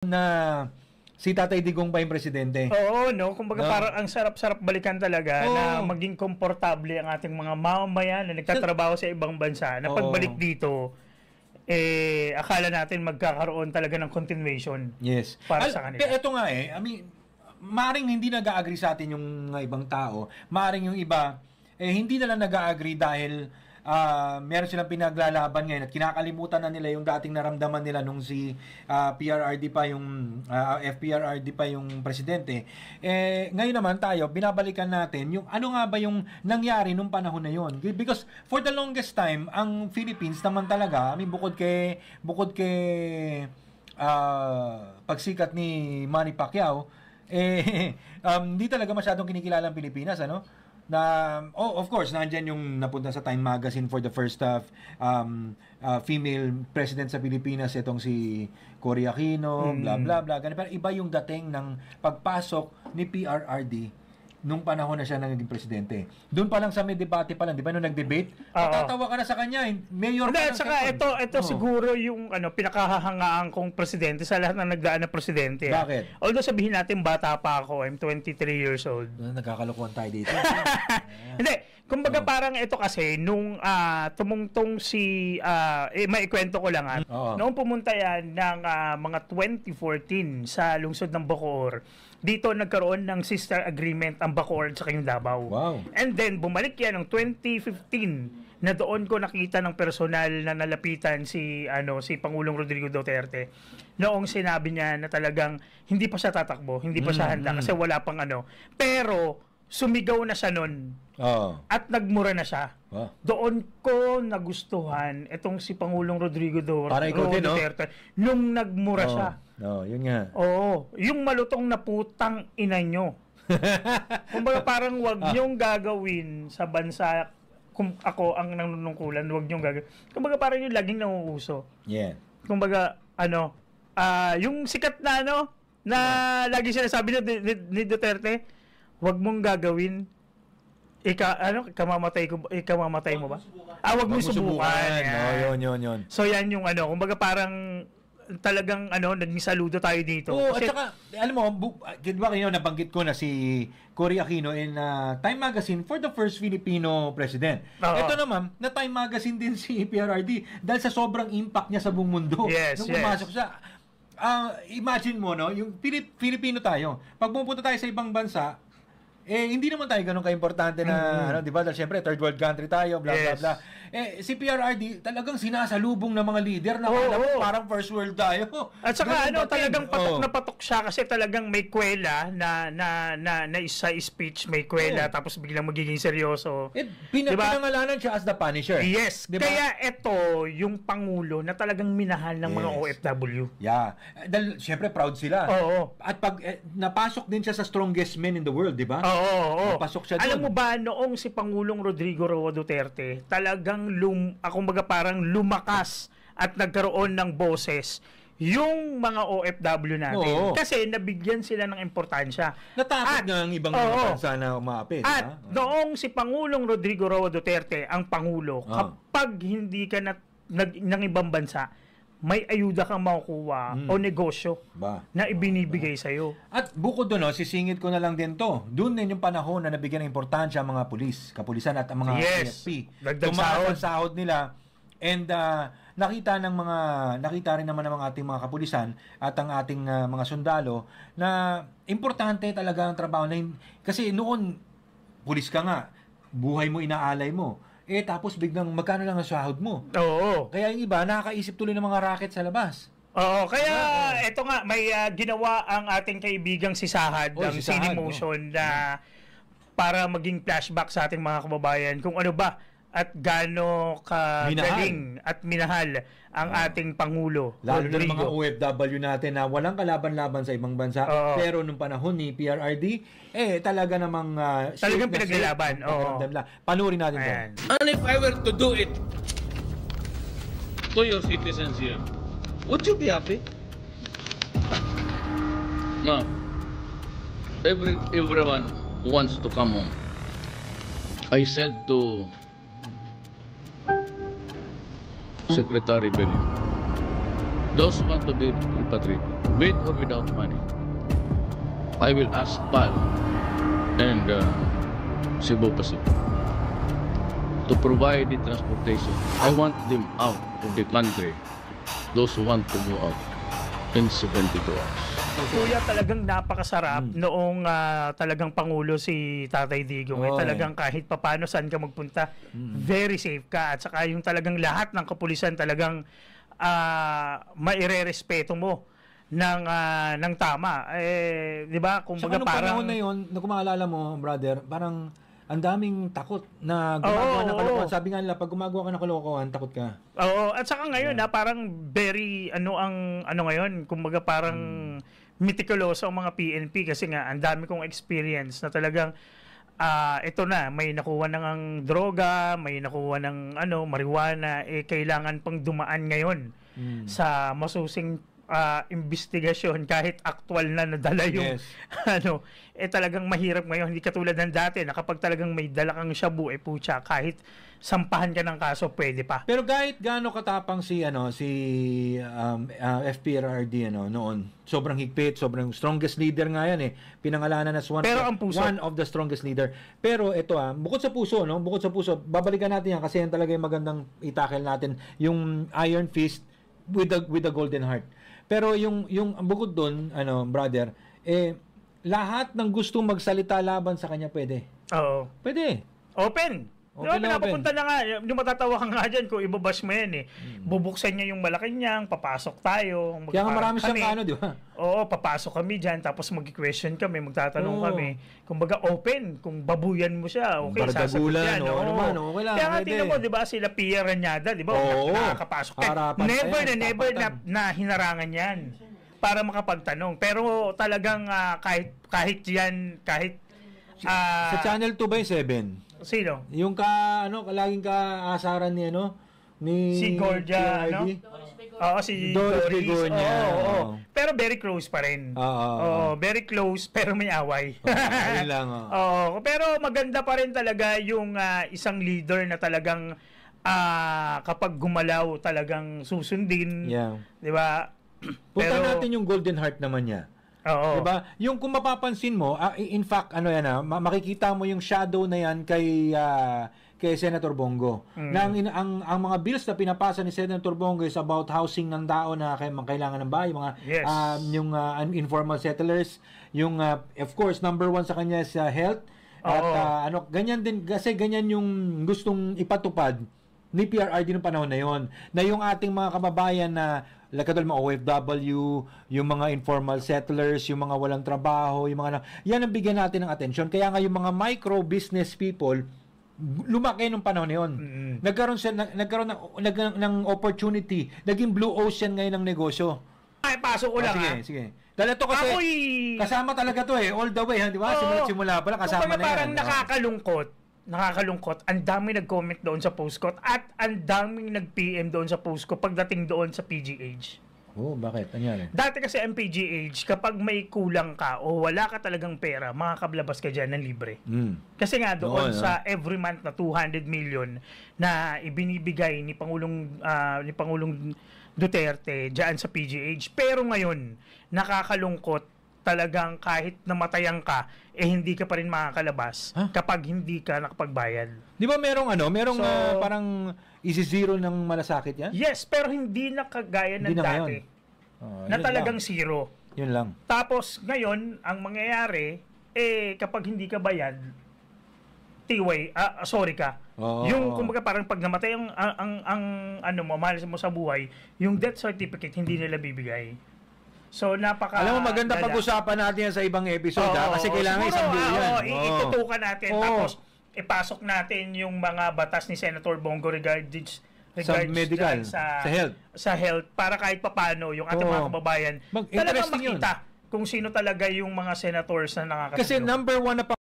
na si Tatay Digong pa yung presidente. Oo, no? Kumbaga no? parang ang sarap-sarap balikan talaga Oo. na maging komportable ang ating mga mamamayan na nagtatrabaho sa ibang bansa na pagbalik dito, eh, akala natin magkakaroon talaga ng continuation Yes. para Al- sa kanila. Pero ito nga eh, I mean, maring hindi nag-agree sa atin yung ibang tao, maring yung iba eh hindi na lang nag-agree dahil uh, meron silang pinaglalaban ngayon at kinakalimutan na nila yung dating naramdaman nila nung si uh, ah, PRRD pa yung uh, ah, FPRRD pa yung presidente. Eh, ngayon naman tayo, binabalikan natin yung ano nga ba yung nangyari nung panahon na yon. Because for the longest time, ang Philippines naman talaga, I mean, bukod kay bukod kay uh, pagsikat ni Manny Pacquiao, eh um, di talaga masyadong kinikilala ang Pilipinas ano na oh of course nandiyan yung napunta sa Time Magazine for the first half uh, um uh, female president sa Pilipinas itong si Cory Aquino mm. blah blah bla ganun pero iba yung dating ng pagpasok ni PRRD nung panahon na siya naging presidente. Doon pa lang sa may debate pa lang, di ba, nung nag-debate, matatawa ah, ah. ka na sa kanya, eh. mayor Hindi, ka at saka ito, ito Oo. siguro yung ano, pinakahahangaan kong presidente sa lahat ng nagdaan na presidente. ah. Bakit? Although sabihin natin, bata pa ako, I'm 23 years old. Ah, tayo dito. Ah. Hindi, kumbaga parang ito kasi, nung ah, tumungtong si, ah, eh, may ikwento ko lang ah. Mm, oo. Noong pumunta yan ng ah, mga 2014 sa lungsod ng Bacoor, dito nagkaroon ng sister agreement ang ang Bacoor sa yung Davao. Wow. And then bumalik yan ng 2015 na doon ko nakita ng personal na nalapitan si ano si Pangulong Rodrigo Duterte noong sinabi niya na talagang hindi pa siya tatakbo, hindi pa mm, siya handa mm. kasi wala pang ano. Pero sumigaw na siya noon. Oh. At nagmura na siya. Wow. Doon ko nagustuhan itong si Pangulong Rodrigo Duterte. Para no? Nung nagmura oh. siya. Oo, oh, yun nga. Oo, yung malutong na putang ina niyo. Kumbaga parang wag ah. niyong gagawin sa bansa kung ako ang nanunungkulan, wag niyong gagawin. Kumbaga parang yung laging nanguuso. Yeah. Kumbaga ano, uh, yung sikat na ano na yeah. lagi sinasabi ni, ni, ni Duterte, wag mong gagawin Ika, ano, kamamatay ko, ikamamatay eh, mo ba? Ah, wag mo subukan. subukan. Yeah. No, yun, yun, yun. So, yan yung ano, kumbaga parang talagang ano, naging saludo tayo dito. Oo, at saka, alam mo, bu- diba ah, kayo nabanggit ko na si Cory Aquino in uh, Time Magazine for the first Filipino president. Uh-huh. Ito naman, na Time Magazine din si PRRD dahil sa sobrang impact niya sa buong mundo. Yes, Nung yes. pumasok siya, uh, imagine mo, no, yung Pilip- Filipino tayo, pag pumunta tayo sa ibang bansa, eh, hindi naman tayo ganun ka-importante na, mm-hmm. ano, di ba? Dahil syempre, third world country tayo, bla, yes. bla, bla. Eh, si PRRD, talagang sinasalubong ng mga leader na oh, alam, oh. parang first world tayo. At saka, ganun ano, talagang patok oh. na patok siya kasi talagang may kwela na, na, na, na isa speech, may kwela, oh. tapos biglang magiging seryoso. Eh, pina- diba? pinangalanan siya as the punisher. Yes. Diba? Kaya ito, yung Pangulo na talagang minahal ng yes. mga OFW. Yeah. Eh, dahil, syempre, proud sila. Oo. Oh, oh. At pag, eh, napasok din siya sa strongest men in the world, di ba? Oh, oo, oo. Pasok siya doon. Alam mo ba, noong si Pangulong Rodrigo Roa Duterte, talagang, lum, ako maga parang lumakas at nagkaroon ng boses yung mga OFW natin. Oo. Kasi nabigyan sila ng importansya. Natakot nga ang ibang oo, bansa na umapit. At ha? noong si Pangulong Rodrigo Roa Duterte, ang Pangulo, oh. kapag hindi ka na, nag, ng ibang bansa, may ayuda kang makukuha mm. o negosyo ba. na ibinibigay sa iyo. At bukod doon, no, sisingit ko na lang din to. Doon din yung panahon na nabigyan ng importansya ang mga pulis, kapulisan at ang mga yes. AFP. Tumaas sahod nila and uh, nakita ng mga nakita rin naman ng mga ating mga kapulisan at ang ating uh, mga sundalo na importante talaga ang trabaho na kasi noon pulis ka nga, buhay mo inaalay mo eh, tapos biglang magkano lang ang sahod mo. Oo. Kaya yung iba, nakakaisip tuloy ng mga racket sa labas. Oo, kaya diba? eto nga, may ah, ginawa ang ating kaibigang si Sahad, Oy, ang si Sahad, Cinemotion, na mm. para maging flashback sa ating mga kababayan kung ano ba at gaano ka galing at minahal ang uh, ating Pangulo. Lalo na mga OFW natin na walang kalaban-laban sa ibang bansa. Oo. Pero nung panahon ni PRRD, eh talaga namang uh, Talagang pinaglalaban. Oo. Panurin natin Ayan. to. And if I were to do it to your citizens here, would you be happy? No. Every, everyone wants to come home. I said to Secretary Benito. Those want to be repatriated, with or without money, I will ask PAL and uh, Cebu Pacific to provide the transportation. I want them out of the country, those who want to go out in 72 hours. Kuya, talagang napakasarap mm. noong uh, talagang Pangulo si Tatay Digong. Eh, oh, eh, talagang kahit papano saan ka magpunta, mm. very safe ka. At saka yung talagang lahat ng kapulisan talagang uh, maire-respeto mo ng uh, ng tama eh di ba kung baga parang na yon na kumaalala mo brother parang ang daming takot na gumagawa oh, ng kalokohan. Sabi nga nila, pag gumagawa ka ng kalokohan, takot ka. Oo, oh, at saka ngayon, yeah. ha, parang very, ano ang, ano ngayon, kumbaga parang, hmm meticuloso ang mga PNP kasi nga ang dami kong experience na talagang uh, ito na, may nakuha ng ang droga, may nakuha ng ano, marijuana, eh kailangan pang dumaan ngayon mm. sa masusing uh, investigasyon kahit actual na nadala yung yes. ano eh talagang mahirap ngayon hindi katulad ng dati na kapag talagang may dala kang shabu eh pucha kahit sampahan ka ng kaso pwede pa pero kahit gaano katapang si ano si um, uh, ah, FPRRD ano noon sobrang higpit sobrang strongest leader nga yan eh pinangalanan as one pero ang puso. one of the strongest leader pero ito ah bukod sa puso no bukod sa puso babalikan natin yan kasi yan talaga yung magandang itakel natin yung iron fist with the with the golden heart pero yung yung bukod doon, ano, brother, eh lahat ng gusto magsalita laban sa kanya pwede. Oo. Pwede. Open. Oh, diba, pinapapunta na nga, yung matatawa ka nga dyan kung ibabash mo yan eh. Mm. Bubuksan niya yung malaki Malacanang, papasok tayo. Kaya nga marami kami. siyang ano, di ba? Oo, papasok kami dyan, tapos mag-question kami, magtatanong oh. kami. Kung baga open, kung babuyan mo siya, okay, sasagot yan. Oo, ano man, okay lang. Kaya nga tingnan mo, di ba, sila Pierre Ranyada, di ba? Oo, oh, nakakapasok. never na never na, na hinarangan yan para makapagtanong. Pero talagang uh, kahit kahit yan, kahit... Uh, sa ah, Channel 2 ba yung 7? Sino? Yung ka, ano, laging kaasaran ni, ano, ni... Si Gorgia, ano? Oh, si Doris Begonia. Oo, oo, oo. Pero very close pa rin. Oo, oh. oo. very close, pero may away. Oo, yun lang, oo. oo. Pero maganda pa rin talaga yung uh, isang leader na talagang uh, kapag gumalaw talagang susundin. Yeah. Di ba? Punta natin yung Golden Heart naman niya. Oo. Diba? Yung kung mapapansin mo, uh, in fact, ano yan ah, makikita mo yung shadow na yan kay uh, kay Senator Bongo. Mm. Nang na ang ang mga bills na pinapasa ni Senator Bongo is about housing ng tao na kay kailangan ng bahay, mga yes. uh, yung uh, informal settlers, yung uh, of course number one sa kanya is uh, health. At uh, ano, ganyan din kasi ganyan yung gustong ipatupad ni PRRD noong panahon na yon na yung ating mga kababayan na Lagkatol, mga OFW, yung mga informal settlers, yung mga walang trabaho, yung mga... Na, yan ang bigyan natin ng attention. Kaya nga yung mga micro-business people, lumaki nung panahon na yon. Mm-hmm. Nagkaroon siya nag, nagkaroon ng, nag, ng opportunity, naging blue ocean ngayon ng negosyo. Ay, pasok ko lang, oh, sige, ha? sige. Dahil ito kasi, Ako'y... kasama talaga to eh, all the way, ha? di ba? Simula, simula pala, kasama na parang yan. parang nakakalungkot, nakakalungkot, ang dami nag-comment doon sa post ko at ang daming nag-PM doon sa post ko pagdating doon sa PGH. oh, bakit? Anyari? Dati kasi ang PGH, kapag may kulang ka o wala ka talagang pera, makakablabas ka dyan ng libre. Mm. Kasi nga doon Oo, no? sa ah. every month na 200 million na ibinibigay ni Pangulong uh, ni Pangulong Duterte diyan sa PGH. Pero ngayon, nakakalungkot talagang kahit namatayan ka, eh hindi ka pa rin makakalabas huh? kapag hindi ka nakapagbayad. Di ba merong ano, merong so, uh, parang isi-zero ng malasakit yan? Yes, pero hindi na kagaya ng na dati. Oh, na talagang lang. zero. Yun lang. Tapos ngayon, ang mangyayari, eh kapag hindi ka bayad, tiway, uh, ah, ah, sorry ka. Oh, yung kumbaga parang pag namatay ang, ang, ang, ang ano mo, mahal mo sa buhay, yung death certificate hindi nila bibigay. So napaka Alam mo maganda dala. pag-usapan natin yan sa ibang episode oh, ha? kasi kailangan siguro, isang deal ah, yan. Oh, oh. Itutukan natin oh. tapos ipasok natin yung mga batas ni Senator Bongo regarding sa medical, sa, sa health. Sa health para kahit papano yung ating oh. mga kababayan Mag- talagang makita yun. kung sino talaga yung mga senators na nakakasino. Kasi number one na pa-